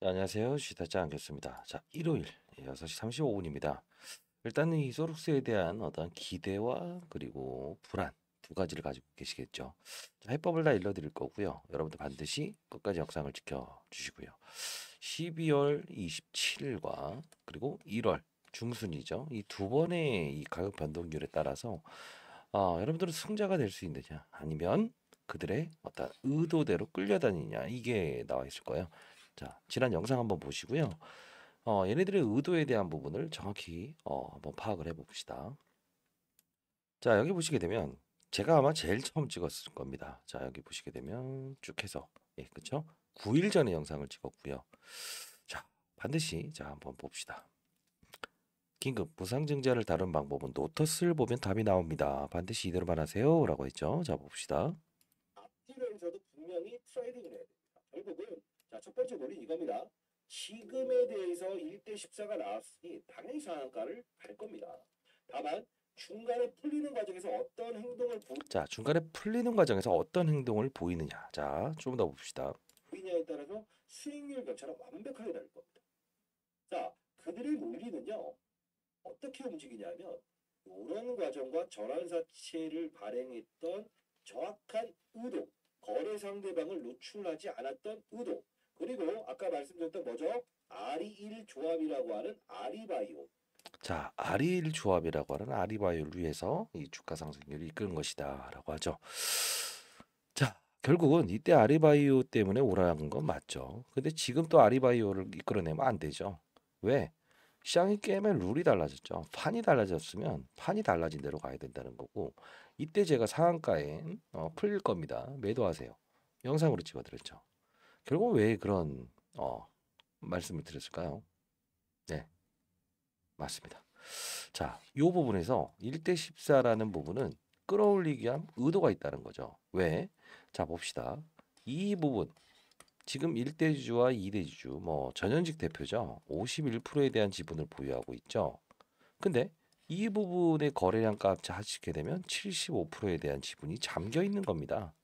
자, 안녕하세요. 시다짜 안겼습니다. 자, 일요일 6시 35분입니다. 일단은 이 소룩스에 대한 어떤 기대와 그리고 불안 두 가지를 가지고 계시겠죠. 자, 해법을 다 일러드릴 거고요. 여러분들 반드시 끝까지 영상을 지켜주시고요. 12월 27일과 그리고 1월 중순이죠. 이 두 번의 이 가격 변동률에 따라서 어, 여러분들은 승자가 될 수 있느냐 아니면 그들의 어떤 의도대로 끌려다니냐 이게 나와 있을 거예요. 자, 지난 영상 한번 보시고요. 어, 얘네들의 의도에 대한 부분을 정확히 어, 한번 파악을 해봅시다. 자, 여기 보시게 되면 제가 아마 제일 처음 찍었을 겁니다. 자, 여기 보시게 되면 쭉 해서 예, 그쵸 9일 전에 영상을 찍었고요. 자, 반드시 자 한번 봅시다. 긴급 부상증자를 다룬 방법은 노터스를 보면 답이 나옵니다. 반드시 이대로만 하세요라고 했죠. 자 봅시다. 앞뒤면서도 아, 분명히 트레이딩을 해야 됩니다. 결국은 자, 첫 번째 논리 이겁니다. 지금에 대해서 1대 14가 나왔으니 당연히 상한가를 갈 겁니다. 다만 중간에 풀리는 과정에서 어떤 행동을 보... 자, 중간에 풀리는 과정에서 어떤 행동을 보이느냐. 자, 좀 더 봅시다. 보이냐에 따라서 수익률 격차랑 완벽하게 다를 겁니다. 자, 그들의 논리는요. 어떻게 움직이냐면 이런 과정과 전환사채를 발행했던 정확한 의도, 거래 상대방을 노출하지 않았던 의도, 그리고 아까 말씀드렸던 뭐죠? 아리일 조합이라고 하는 아리바이오. 자, 아리일 조합이라고 하는 아리바이오를 위해서 이 주가 상승률을 이끄는 것이다라고 하죠. 자, 결국은 이때 아리바이오 때문에 오르는 건 맞죠. 근데 지금 또 아리바이오를 이끌어내면 안 되죠. 왜? 시장이 게임의 룰이 달라졌죠. 판이 달라졌으면 판이 달라진 대로 가야 된다는 거고 이때 제가 상한가에 어, 풀릴 겁니다. 매도하세요. 영상으로 찍어드렸죠. 결국 왜 그런 어, 말씀을 드렸을까요? 네, 맞습니다. 자, 이 부분에서 1대 14라는 부분은 끌어올리기 위한 의도가 있다는 거죠. 왜? 자, 봅시다. 이 부분. 지금 1대 주주와 2대 주주, 뭐 전현직 대표죠. 51%에 대한 지분을 보유하고 있죠. 근데 이 부분의 거래량 값을 하시게 되면 75%에 대한 지분이 잠겨 있는 겁니다.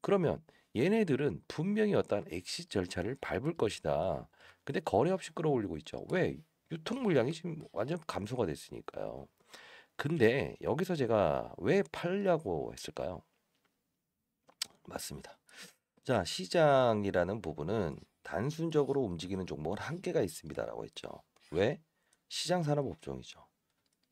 그러면 얘네들은 분명히 어떤한 엑시 절차를 밟을 것이다. 근데 거래 없이 끌어올리고 있죠. 왜? 유통 물량이 지금 완전 감소가 됐으니까요. 근데 여기서 제가 왜 팔려고 했을까요? 맞습니다. 자, 시장이라는 부분은 단순적으로 움직이는 종목은 한계가 있습니다라고 했죠. 왜? 시장 산업 업종이죠.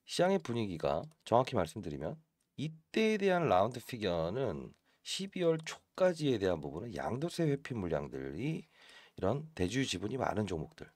시장의 분위기가 정확히 말씀드리면 이때에 대한 라운드 피겨는 12월 초 까지에 대한 부분은 양도세 회피 물량들이 이런 대주주 지분이 많은 종목들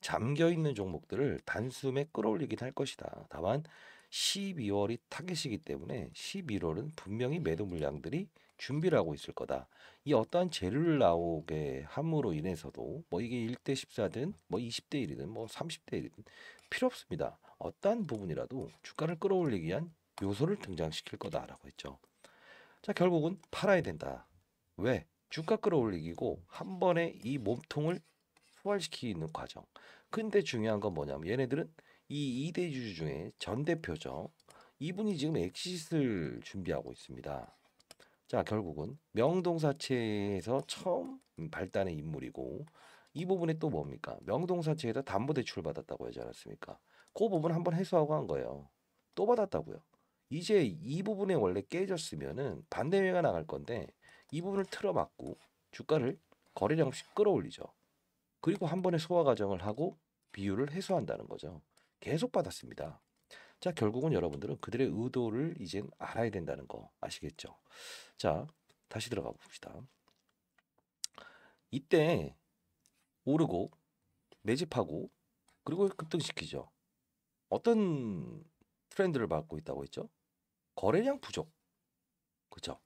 잠겨 있는 종목들을 단숨에 끌어올리긴 할 것이다. 다만 12월이 타겟이기 때문에 11월은 분명히 매도 물량들이 준비를 하고 있을 거다. 이 어떠한 재료를 나오게 함으로 인해서도 뭐 이게 1 대 14든 뭐 20대 1이든 뭐 30대 1이든 필요 없습니다. 어떠한 부분이라도 주가를 끌어올리기 위한 요소를 등장시킬 거다라고 했죠. 자 결국은 팔아야 된다. 왜? 주가 끌어올리기고 한 번에 이 몸통을 소활시키는 과정. 근데 중요한 건 뭐냐면 얘네들은 이 2대주주 중에 전 대표죠. 이분이 지금 엑시스를 준비하고 있습니다. 자 결국은 명동사채에서 처음 발단의 인물이고 이 부분에 또 뭡니까? 명동사채에서 담보대출을 받았다고 하지 않았습니까? 그 부분 한번 해소하고 한 거예요. 또 받았다고요. 이제 이 부분에 원래 깨졌으면은 반대매가 나갈 건데 이 부분을 틀어막고 주가를 거래량 없이 끌어올리죠. 그리고 한 번에 소화 과정을 하고 비율을 해소한다는 거죠. 계속 받았습니다. 자, 결국은 여러분들은 그들의 의도를 이젠 알아야 된다는 거 아시겠죠? 자, 다시 들어가 봅시다. 이때 오르고 매집하고 그리고 급등시키죠. 어떤 트렌드를 받고 있다고 했죠? 거래량 부족. 그죠?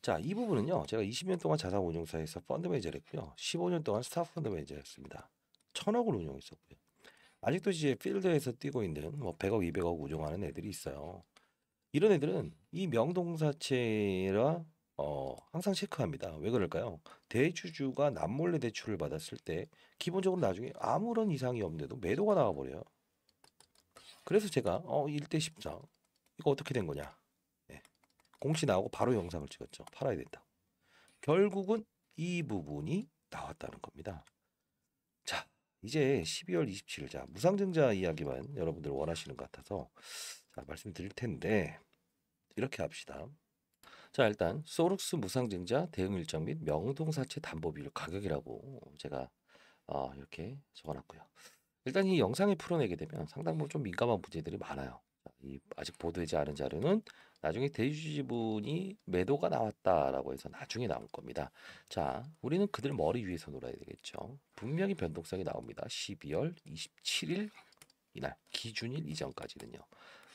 자, 이 부분은요. 제가 20년 동안 자산운용사에서 펀드 매니저를 했고요. 15년 동안 스타 펀드 매니저했습니다 천억을 운용했었고요. 아직도 이제 필드에서 뛰고 있는 뭐 100억, 200억 운용하는 애들이 있어요. 이런 애들은 이 명동사채라 어, 항상 체크합니다. 왜 그럴까요? 대주주가 남몰래 대출을 받았을 때 기본적으로 나중에 아무런 이상이 없는데도 매도가 나와버려요. 그래서 제가 어 1대 14 이거 어떻게 된 거냐 공시 나오고 바로 영상을 찍었죠. 팔아야 된다. 결국은 이 부분이 나왔다는 겁니다. 자, 이제 12월 27일 자 무상증자 이야기만 여러분들 원하시는 것 같아서 자 말씀드릴 텐데 이렇게 합시다. 자 일단 소룩스 무상증자 대응 일정 및 명동사채 담보비율 가격이라고 제가 어, 이렇게 적어놨고요. 일단 이 영상에 풀어내게 되면 상당 부분 좀 민감한 문제들이 많아요. 이 아직 보도되지 않은 자료는 나중에 대주주분이 매도가 나왔다라고 해서 나중에 나올 겁니다. 자, 우리는 그들 머리 위에서 놀아야 되겠죠. 분명히 변동성이 나옵니다. 12월 27일 이날 기준일 이전까지는요.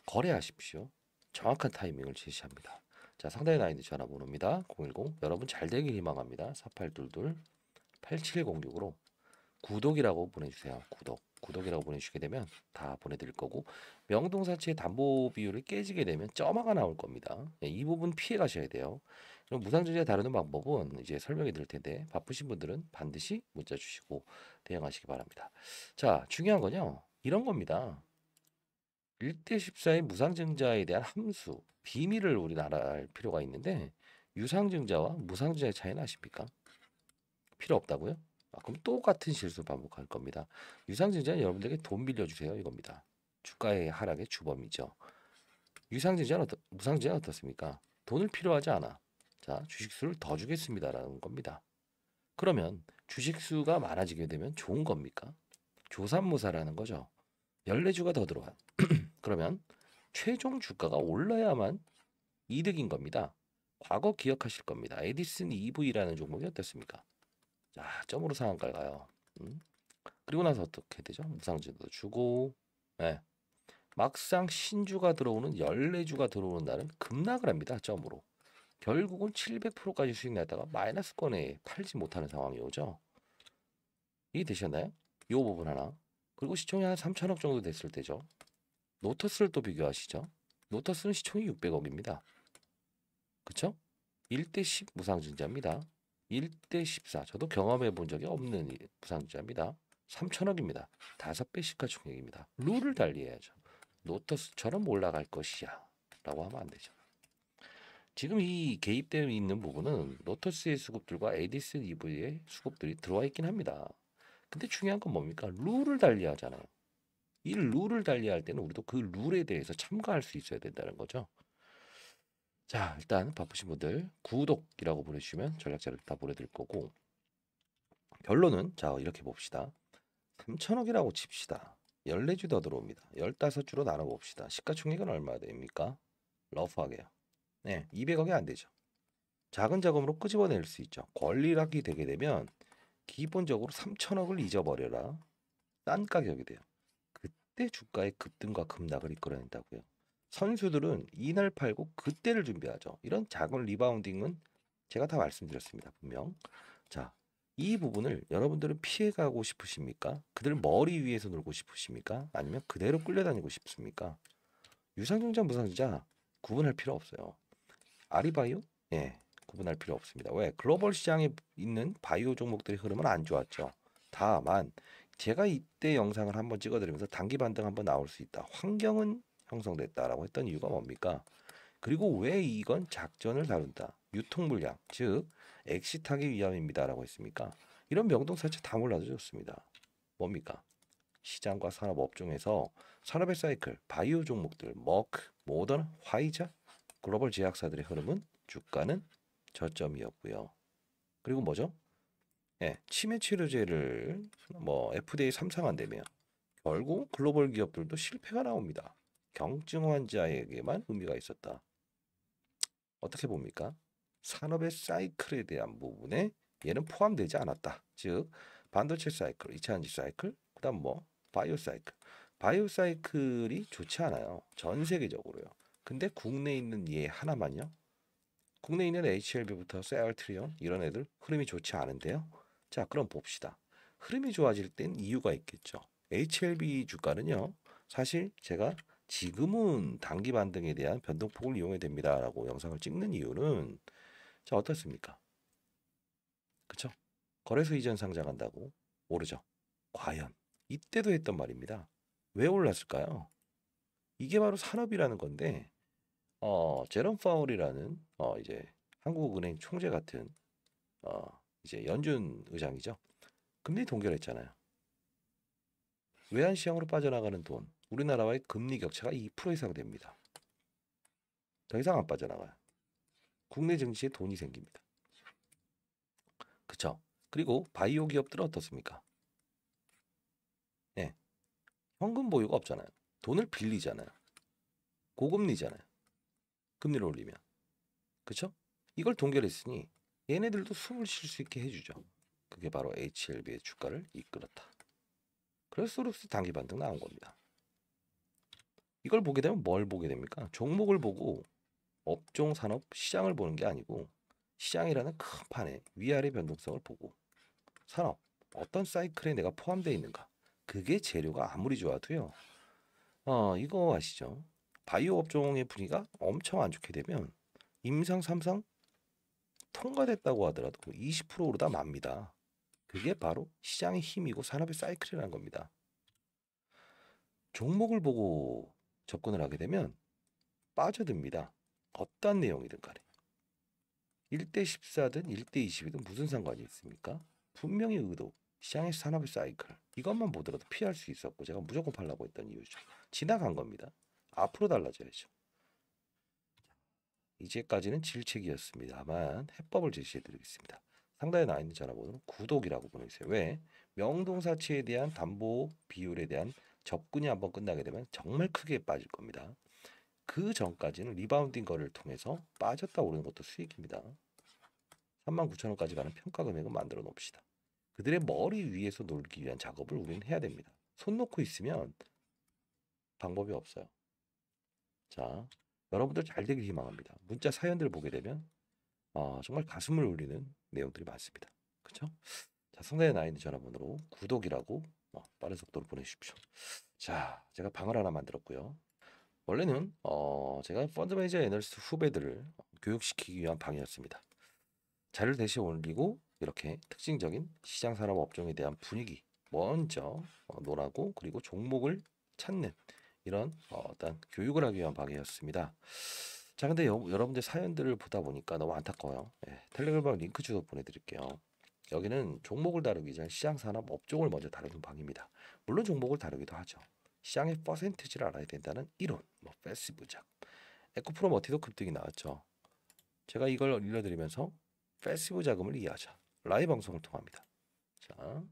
거래하십시오. 정확한 타이밍을 제시합니다. 자, 상당히나 있는 전화번호입니다. 010 여러분 잘 되길 희망합니다. 4822 8706으로 구독이라고 보내주세요. 구독. 구독이라고 보내주시게 되면 다 보내드릴 거고 명동사채 담보 비율이 깨지게 되면 점화가 나올 겁니다. 예, 이 부분 피해 가셔야 돼요. 그럼 무상증자 다루는 방법은 이제 설명해 드릴 텐데 바쁘신 분들은 반드시 문자 주시고 대응하시기 바랍니다. 자 중요한 건요 이런 겁니다. 1대 14의 무상증자에 대한 함수 비밀을 우리는 알아 필요가 있는데 유상증자와 무상증자의 차이는 아십니까? 필요 없다고요? 아, 그럼 똑같은 실수 반복할 겁니다. 유상증자는 여러분들에게 돈 빌려주세요 이겁니다. 주가의 하락의 주범이죠. 유상증자는 어떠, 무상증자는 어떻습니까? 돈을 필요하지 않아. 자 주식수를 더 주겠습니다라는 겁니다. 그러면 주식수가 많아지게 되면 좋은 겁니까? 조산모사라는 거죠. 14주가 더 들어와. 그러면 최종 주가가 올라야만 이득인 겁니다. 과거 기억하실 겁니다. 에디슨 EV라는 종목이 어떻습니까 자, 점으로 상한가를 가요. 음? 그리고 나서 어떻게 되죠? 무상진도 주고, 네. 막상 신주가 들어오는 14주가 들어오는 날은 급락을 합니다. 점으로. 결국은 700%까지 수익 났다가 마이너스권에 팔지 못하는 상황이 오죠. 이해되셨나요? 이 부분 하나. 그리고 시총이 한 3천억 정도 됐을 때죠. 노터스를 또 비교하시죠. 노터스는 시총이 600억입니다. 그쵸? 1대10 무상증자입니다. 1대 14. 저도 경험해 본 적이 없는 부상자입니다. 3천억입니다. 5배 시가총액입니다. 룰을 달리해야죠. 노터스처럼 올라갈 것이야. 라고 하면 안 되죠. 지금 이 개입되어 있는 부분은 노터스의 수급들과 에디슨 이브의 수급들이 들어와 있긴 합니다. 근데 중요한 건 뭡니까? 룰을 달리하잖아요. 이 룰을 달리할 때는 우리도 그 룰에 대해서 참가할 수 있어야 된다는 거죠. 자 일단 바쁘신 분들 구독이라고 보내주시면 전략자를 다 보내드릴 거고 결론은 자 이렇게 봅시다 3천억이라고 칩시다 14주 더 들어옵니다 15주로 나눠봅시다 시가총액은 얼마 됩니까? 러프하게요 네 200억이 안 되죠 작은 자금으로 끄집어낼 수 있죠 권리락이 되게 되면 기본적으로 3천억을 잊어버려라 싼 가격이 돼요 그때 주가의 급등과 급락을 이끌어낸다고요 선수들은 이날 팔고 그때를 준비하죠. 이런 작은 리바운딩은 제가 다 말씀드렸습니다. 분명. 자, 이 부분을 여러분들은 피해가고 싶으십니까? 그들 머리 위에서 놀고 싶으십니까? 아니면 그대로 끌려다니고 싶습니까? 유상증자 무상증자 구분할 필요 없어요. 아리바이오? 예, 구분할 필요 없습니다. 왜? 글로벌 시장에 있는 바이오 종목들의 흐름은 안 좋았죠. 다만 제가 이때 영상을 한번 찍어드리면서 단기 반등 한번 나올 수 있다. 환경은 형성됐다라고 했던 이유가 뭡니까? 그리고 왜 이건 작전을 다룬다. 유통 물량, 즉엑시타기 위함입니다라고 했습니까? 이런 명동사체 다 몰라도 좋습니다. 뭡니까? 시장과 산업 업종에서 산업의 사이클, 바이오 종목들, 머크, 모던, 화이자, 글로벌 제약사들의 흐름은 주가는 저점이었고요. 그리고 뭐죠? 예, 치매 치료제를 뭐 FDA 삼상안되면 결국 글로벌 기업들도 실패가 나옵니다. 경증 환자에게만 의미가 있었다. 어떻게 봅니까? 산업의 사이클에 대한 부분에 얘는 포함되지 않았다. 즉 반도체 사이클, 이차전지 사이클, 그다음 뭐 바이오 사이클. 바이오 사이클이 좋지 않아요. 전 세계적으로요. 근데 국내에 있는 얘 예 하나만요. 국내에 있는 HLB부터 셀트리온 이런 애들 흐름이 좋지 않은데요. 자, 그럼 봅시다. 흐름이 좋아질 땐 이유가 있겠죠. HLB 주가는요. 사실 제가 지금은 단기 반등에 대한 변동폭을 이용해 야 됩니다라고 영상을 찍는 이유는 자 어떻습니까? 그쵸? 거래소 이전 상장한다고 오르죠. 과연 이때도 했던 말입니다. 왜 올랐을까요? 이게 바로 산업이라는 건데 어 제롬 파울이라는 어 이제 한국은행 총재 같은 어 이제 연준 의장이죠. 금리 동결했잖아요. 외환 시장으로 빠져나가는 돈 우리나라와의 금리 격차가 2% 이상 됩니다. 더 이상 안 빠져나가요. 국내 증시에 돈이 생깁니다. 그쵸? 그리고 바이오 기업들은 어떻습니까? 예. 현금 보유가 없잖아요. 돈을 빌리잖아요. 고금리잖아요. 금리를 올리면. 그쵸? 이걸 동결했으니 얘네들도 숨을 쉴 수 있게 해주죠. 그게 바로 HLB의 주가를 이끌었다. 그럴수록 단기 반등 나온 겁니다. 이걸 보게 되면 뭘 보게 됩니까? 종목을 보고 업종, 산업, 시장을 보는 게 아니고 시장이라는 큰 판의 위아래 변동성을 보고 산업, 어떤 사이클에 내가 포함되어 있는가. 그게 재료가 아무리 좋아도요. 어, 이거 아시죠? 바이오 업종의 분위기가 엄청 안 좋게 되면 임상 3상 통과됐다고 하더라도 20% 오르다 맙니다. 그게 바로 시장의 힘이고 산업의 사이클이라는 겁니다. 종목을 보고 접근을 하게 되면 빠져듭니다. 어떤 내용이든 간에. 1대 14든 1대 20이든 무슨 상관이 있습니까? 분명히 의도, 시장의 산업의 사이클 이것만 보더라도 피할 수 있었고 제가 무조건 팔라고 했던 이유죠. 지나간 겁니다. 앞으로 달라져야죠. 이제까지는 질책이었습니다. 만 해법을 제시해드리겠습니다. 상단에 나 있는 전화번호는 구독이라고 보내주세요. 왜? 명동사치에 대한 담보 비율에 대한 접근이 한번 끝나게 되면 정말 크게 빠질 겁니다. 그 전까지는 리바운딩 거래를 통해서 빠졌다 오르는 것도 수익입니다. 39,000원까지 가는 평가 금액을 만들어 놓읍시다. 그들의 머리 위에서 놀기 위한 작업을 우리는 해야 됩니다. 손 놓고 있으면 방법이 없어요. 자, 여러분들 잘 되길 희망합니다. 문자 사연들을 보게 되면 어, 정말 가슴을 울리는 내용들이 많습니다. 그렇죠? 자, 성대의 나이는 전화번호로 구독이라고 어, 빠른 속도로 보내주십시오. 자, 제가 방을 하나 만들었고요. 원래는 어, 제가 펀드 매니저 애널리스트 후배들을 교육시키기 위한 방이었습니다. 자료를 대신 올리고 이렇게 특징적인 시장 산업 업종에 대한 분위기 먼저 어, 논하고 그리고 종목을 찾는 이런 어, 떤 교육을 하기 위한 방이었습니다. 자, 근데 여, 러분들 사연들을 보다 보니까 너무 안타까워요. 예, 텔레그램 링크 주소 보내드릴게요. 여기는 종목을 다루기 전 시장 산업 업종을 먼저 다루는 방입니다. 물론 종목을 다루기도 하죠. 시장의 퍼센티지를 알아야 된다는 이론, 뭐패시브작 에코프로 머티도 급등이 나왔죠. 제가 이걸 알려드리면서 패시브 자금을 이해하자. 라이 방송을 통합니다. 자,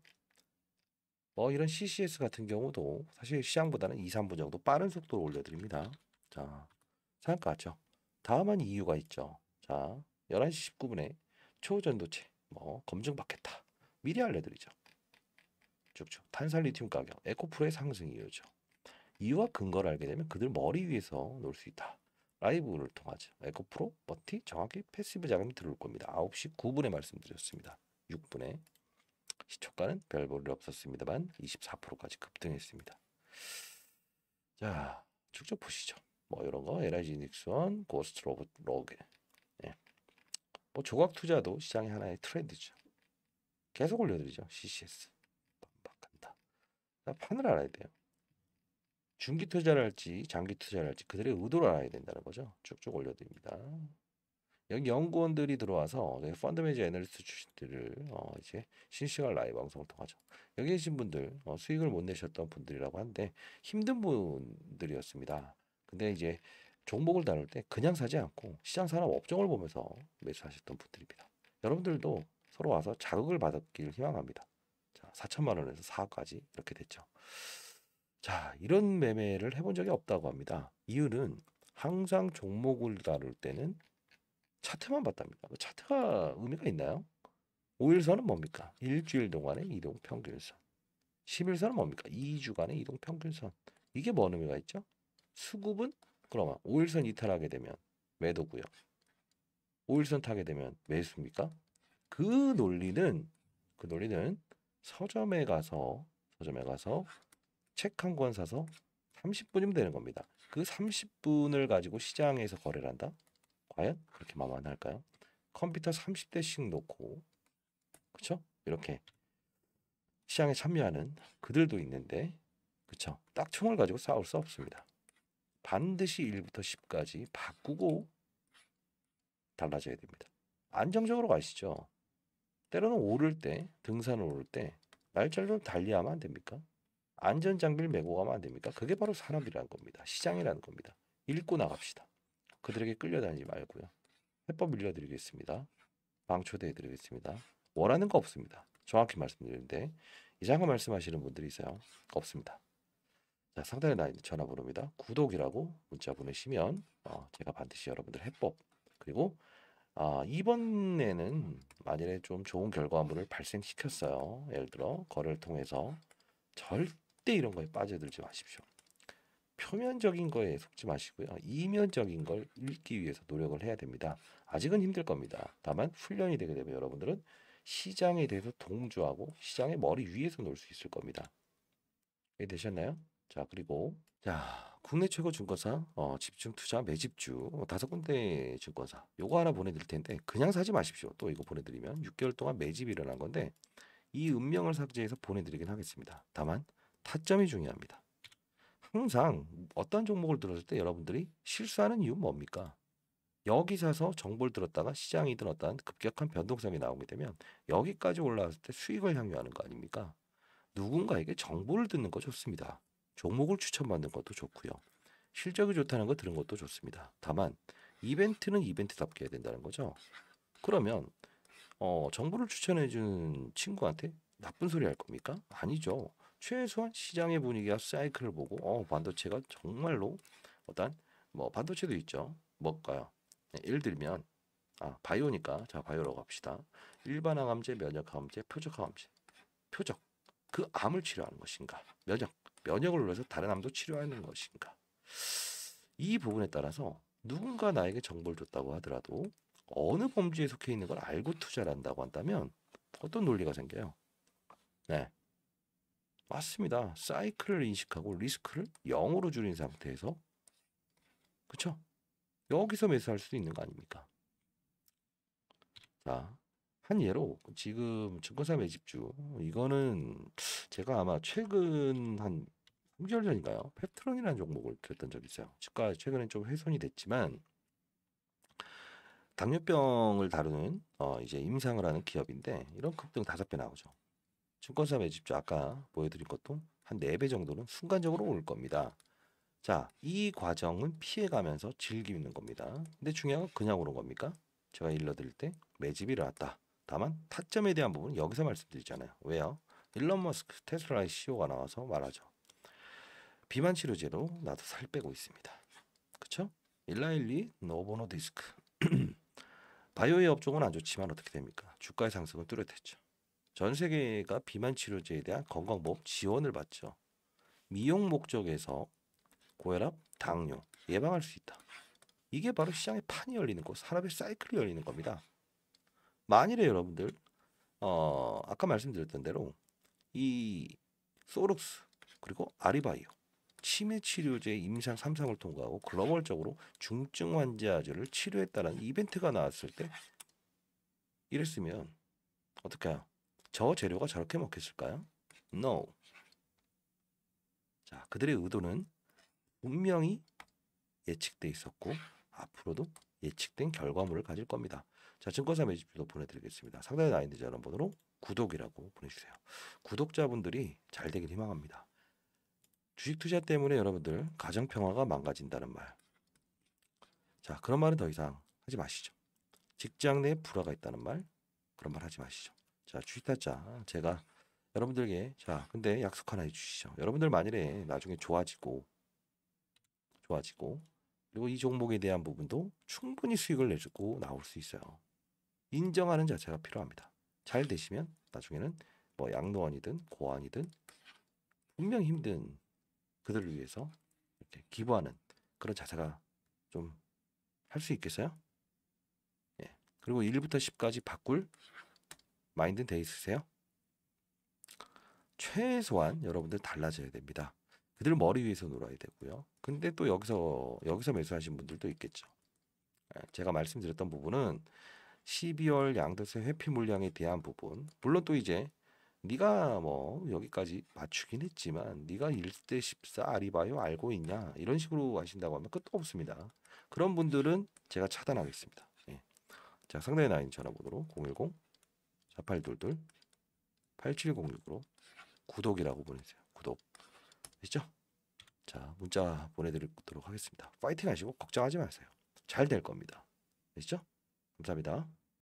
뭐 이런 CCS 같은 경우도 사실 시장보다는 2, 3분 정도 빠른 속도로 올려드립니다. 자, 생각가죠 다만 음 이유가 있죠. 자, 11시 19분에 초전도체 뭐 검증받겠다. 미리 알려드리죠. 쭉쭉. 탄산리튬 가격, 에코프로의 상승 이유죠. 이유와 근거를 알게 되면 그들 머리 위에서 놀 수 있다. 라이브를 통하죠. 에코프로, 버티, 정확히 패시브 자금이 들어올 겁니다. 9시 9분에 말씀드렸습니다. 6분에. 시초가는 별 볼일 없었습니다만 24%까지 급등했습니다. 자, 쭉쭉 보시죠. 뭐 이런 거, LIG 닉스원, 고스트 로그, 로그 뭐 조각 투자도 시장의 하나의 트렌드죠. 계속 올려드리죠. CCS 반박한다. 판을 알아야 돼요. 중기 투자를 할지 장기 투자를 할지 그들의 의도를 알아야 된다는 거죠. 쭉쭉 올려드립니다. 여기 연구원들이 들어와서 펀드 매니저 애널리스트 출신들을 어 이제 실시간 라이브 방송을 통하죠. 여기 계신 분들 어 수익을 못 내셨던 분들이라고 하는데 힘든 분들이었습니다. 근데 이제 종목을 다룰 때 그냥 사지 않고 시장 산업 업종을 보면서 매수하셨던 분들입니다. 여러분들도 서로 와서 자극을 받았길 희망합니다. 자, 4천만 원에서 4억까지 이렇게 됐죠. 자, 이런 매매를 해본 적이 없다고 합니다. 이유는 항상 종목을 다룰 때는 차트만 봤답니다. 그 차트가 의미가 있나요? 5일선은 뭡니까? 일주일 동안의 이동 평균선. 10일선은 뭡니까? 2주간의 이동 평균선. 이게 뭔 의미가 있죠? 수급은 그러면 5일선 이탈하게 되면 매도고요. 5일선 타게 되면 매수입니까? 그 논리는 그 논리는 서점에 가서 서점에 가서 책 한 권 사서 30분이면 되는 겁니다. 그 30분을 가지고 시장에서 거래를 한다? 과연 그렇게 만만할까요? 컴퓨터 30대씩 놓고 그렇 이렇게 시장에 참여하는 그들도 있는데 그렇딱 총을 가지고 싸울 수 없습니다. 반드시 1부터 10까지 바꾸고 달라져야 됩니다. 안정적으로 가시죠. 때로는 오를 때, 등산 오를 때 날짜를 좀 달리하면 안 됩니까? 안전장비를 메고 가면 안 됩니까? 그게 바로 산업이라는 겁니다. 시장이라는 겁니다. 읽고 나갑시다. 그들에게 끌려다니지 말고요. 해법 일러드리겠습니다. 방초대해드리겠습니다. 원하는 거 없습니다. 정확히 말씀드리는데 이상한 말씀하시는 분들이 있어요. 없습니다. 자, 상단에 나 있는 전화번호입니다. 구독이라고 문자 보내시면 어, 제가 반드시 여러분들 해법 그리고 아, 이번에는 만일에 좀 좋은 결과물을 발생시켰어요. 예를 들어 거래를 통해서 절대 이런 거에 빠져들지 마십시오. 표면적인 거에 속지 마시고요. 이면적인 걸 읽기 위해서 노력을 해야 됩니다. 아직은 힘들 겁니다. 다만 훈련이 되게 되면 여러분들은 시장에 대해서 동조하고 시장의 머리 위에서 놀 수 있을 겁니다. 이해 되셨나요? 자, 그리고 자, 국내 최고 증권사 어, 집중 투자 매집주 어, 다섯 군데 증권사 요거 하나 보내드릴 텐데 그냥 사지 마십시오. 또 이거 보내드리면 6개월 동안 매집이 일어난 건데 이음명을 삭제해서 보내드리긴 하겠습니다. 다만 타점이 중요합니다. 항상 어떤 종목을 들었을 때 여러분들이 실수하는 이유는 뭡니까? 여기 사서 정보를 들었다가 시장이든 어떤 급격한 변동성이 나오게 되면 여기까지 올라왔을 때 수익을 향유하는 거 아닙니까? 누군가에게 정보를 듣는 거 좋습니다. 종목을 추천받는 것도 좋고요. 실적이 좋다는 거 들은 것도 좋습니다. 다만 이벤트는 이벤트답게 해야 된다는 거죠. 그러면 어, 정보를 추천해 준 친구한테 나쁜 소리 할 겁니까? 아니죠. 최소한 시장의 분위기와 사이클을 보고 어, 반도체가 정말로 어떤 뭐 반도체도 있죠. 뭘까요? 네, 예를 들면 아, 바이오니까 자, 바이오라고 합시다. 일반 항암제, 면역 항암제, 표적 항암제. 표적. 그 암을 치료하는 것인가? 면역. 면역을 눌러서 다른 암도 치료하는 것인가? 이 부분에 따라서 누군가 나에게 정보를 줬다고 하더라도 어느 범주에 속해 있는 걸 알고 투자를 한다고 한다면 어떤 논리가 생겨요? 네. 맞습니다. 사이클을 인식하고 리스크를 0으로 줄인 상태에서 그렇죠? 여기서 매수할 수도 있는 거 아닙니까? 자, 한 예로 지금 증권사 매집주 이거는 제가 아마 최근 한 3개월 전인가요? 펩트론이라는 종목을 들었던 적이 있어요. 주가 최근엔 좀 훼손이 됐지만 당뇨병을 다루는 어 이제 임상을 하는 기업인데 이런 급등 다섯 배 나오죠. 증권사 매집주 아까 보여드린 것도 한 네 배 정도는 순간적으로 올 겁니다. 자, 이 과정은 피해가면서 즐기는 겁니다. 근데 중요한 건 그냥 오는 겁니까? 제가 일러드릴 때 매집이 일어났다. 다만 타점에 대한 부분은 여기서 말씀드리잖아요. 왜요? 일론 머스크 테슬라의 CEO가 나와서 말하죠. 비만 치료제로 나도 살 빼고 있습니다. 그렇죠? 일라일리 노보노 디스크. 바이오의 업종은 안 좋지만 어떻게 됩니까? 주가의 상승은 뚜렷했죠. 전 세계가 비만 치료제에 대한 건강보험 지원을 받죠. 미용 목적에서 고혈압, 당뇨 예방할 수 있다. 이게 바로 시장의 판이 열리는 곳, 산업의 사이클이 열리는 겁니다. 만일에 여러분들 어, 아까 말씀드렸던 대로 이 소록스 그리고 아리바이오 치매 치료제 임상 3상을 통과하고 글로벌적으로 중증 환자들을 치료했다는 이벤트가 나왔을 때 이랬으면 어떡해요? 저 재료가 저렇게 먹혔을까요? No. 자, 그들의 의도는 분명히 예측돼 있었고 앞으로도 예측된 결과물을 가질 겁니다. 자, 증권사 매집도 보내드리겠습니다. 상당히 나인드 전화번호로 구독이라고 보내주세요. 구독자분들이 잘 되길 희망합니다. 주식 투자 때문에 여러분들 가정 평화가 망가진다는 말. 자, 그런 말은 더 이상 하지 마시죠. 직장 내에 불화가 있다는 말 그런 말 하지 마시죠. 자, 주식 타자 제가 여러분들에게 자, 근데 약속 하나 해 주시죠. 여러분들 만일에 나중에 좋아지고 좋아지고 그리고 이 종목에 대한 부분도 충분히 수익을 내주고 나올 수 있어요. 인정하는 자체가 필요합니다. 잘 되시면 나중에는 뭐 양로원이든 고안이든 분명 힘든 그들을 위해서 이렇게 기부하는 그런 자세가 좀 할 수 있겠어요? 예. 그리고 1부터 10까지 바꿀 마인드는 돼 있으세요? 최소한 여러분들 달라져야 됩니다. 그들 머리 위에서 놀아야 되고요. 근데 또 여기서 여기서 매수하신 분들도 있겠죠. 예, 제가 말씀드렸던 부분은 12월 양도세 회피 물량에 대한 부분. 물론 또 이제 네가 뭐 여기까지 맞추긴 했지만 네가 1대 14 아리바이오 알고 있냐 이런 식으로 하신다고 하면 끝도 없습니다. 그런 분들은 제가 차단하겠습니다. 예. 자 상대의 나인 전화번호로 010 4822 8706으로 구독이라고 보내세요. 구독 됐죠? 자 문자 보내드리도록 하겠습니다. 파이팅 하시고 걱정하지 마세요. 잘 될 겁니다. 됐죠? 감사합니다.